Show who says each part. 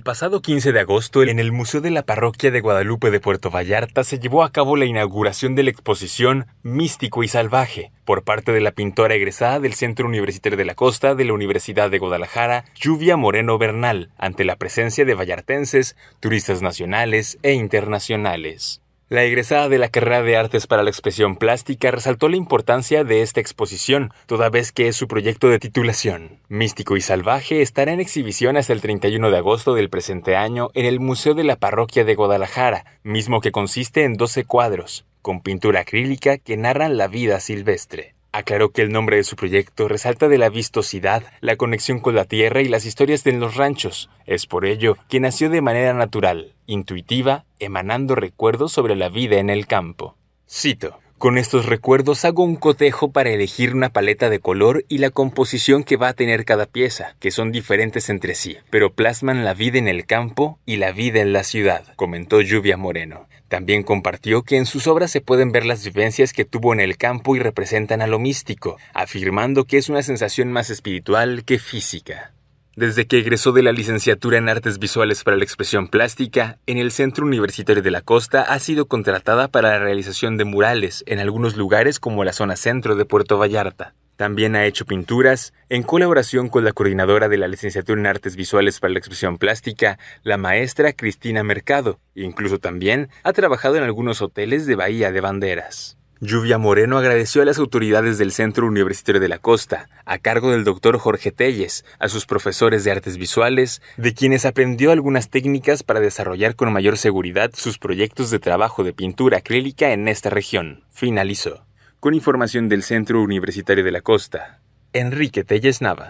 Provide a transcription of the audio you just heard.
Speaker 1: El pasado 15 de agosto, en el Museo de la Parroquia de Guadalupe de Puerto Vallarta se llevó a cabo la inauguración de la exposición Místico y Salvaje, por parte de la pintora egresada del Centro Universitario de la Costa de la Universidad de Guadalajara, Lluvia Moreno Bernal, ante la presencia de vallartenses, turistas nacionales e internacionales. La egresada de la carrera de Artes para la Expresión Plástica resaltó la importancia de esta exposición, toda vez que es su proyecto de titulación. Místico y Salvaje estará en exhibición hasta el 31 de agosto del presente año en el Museo de la Parroquia de Guadalajara, mismo que consiste en 12 cuadros, con pintura acrílica que narran la vida silvestre. Aclaró que el nombre de su proyecto resalta de la vistosidad, la conexión con la tierra y las historias de los ranchos. Es por ello que nació de manera natural, intuitiva, emanando recuerdos sobre la vida en el campo. Cito. Con estos recuerdos hago un cotejo para elegir una paleta de color y la composición que va a tener cada pieza, que son diferentes entre sí, pero plasman la vida en el campo y la vida en la ciudad, comentó Lluvia Moreno. También compartió que en sus obras se pueden ver las vivencias que tuvo en el campo y representan a lo místico, afirmando que es una sensación más espiritual que física desde que egresó de la licenciatura en Artes Visuales para la Expresión Plástica en el Centro Universitario de la Costa, ha sido contratada para la realización de murales en algunos lugares como la zona centro de Puerto Vallarta. También ha hecho pinturas en colaboración con la coordinadora de la licenciatura en Artes Visuales para la Expresión Plástica, la maestra Cristina Mercado. e Incluso también ha trabajado en algunos hoteles de Bahía de Banderas. Lluvia Moreno agradeció a las autoridades del Centro Universitario de la Costa, a cargo del doctor Jorge Telles, a sus profesores de artes visuales, de quienes aprendió algunas técnicas para desarrollar con mayor seguridad sus proyectos de trabajo de pintura acrílica en esta región. Finalizó. Con información del Centro Universitario de la Costa, Enrique Telles Nava.